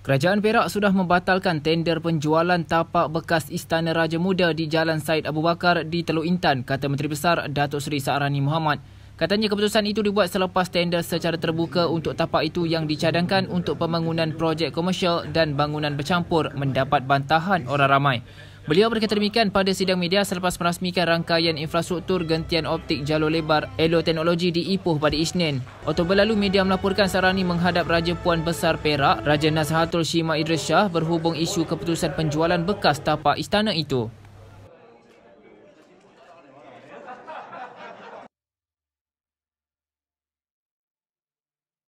Kerajaan Perak sudah membatalkan tender penjualan tapak bekas Istana Raja Muda di Jalan Said Abu Bakar di Teluk Intan, kata Menteri Besar Datuk Seri Saarani Muhammad. Katanya keputusan itu dibuat selepas tender secara terbuka untuk tapak itu yang dicadangkan untuk pembangunan projek komersial dan bangunan bercampur mendapat bantahan orang ramai. Beliau berkata demikian pada sidang media selepas merasmikan rangkaian infrastruktur gentian optik jalur lebar Elo Teknologi di Ipoh pada Isnin. Oktober lalu media melaporkan Sarani menghadap Raja Puan Besar Perak, Raja Nazhatul Shima Idris Shah berhubung isu keputusan penjualan bekas tapak istana itu.